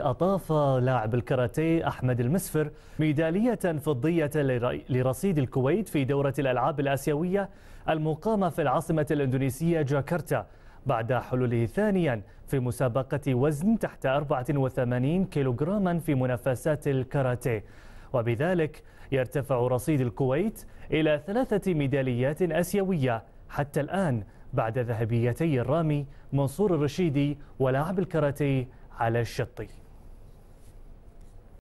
أضاف لاعب الكاراتيه أحمد المسفر ميدالية فضية لرصيد الكويت في دورة الألعاب الآسيوية المقامة في العاصمة الإندونيسية جاكرتا بعد حلوله ثانيا في مسابقة وزن تحت 84 كيلوغراما في منافسات الكاراتيه وبذلك يرتفع رصيد الكويت إلى ثلاثة ميداليات آسيوية حتى الآن بعد ذهبيتي الرامي منصور الرشيدي ولاعب الكاراتيه على الشطي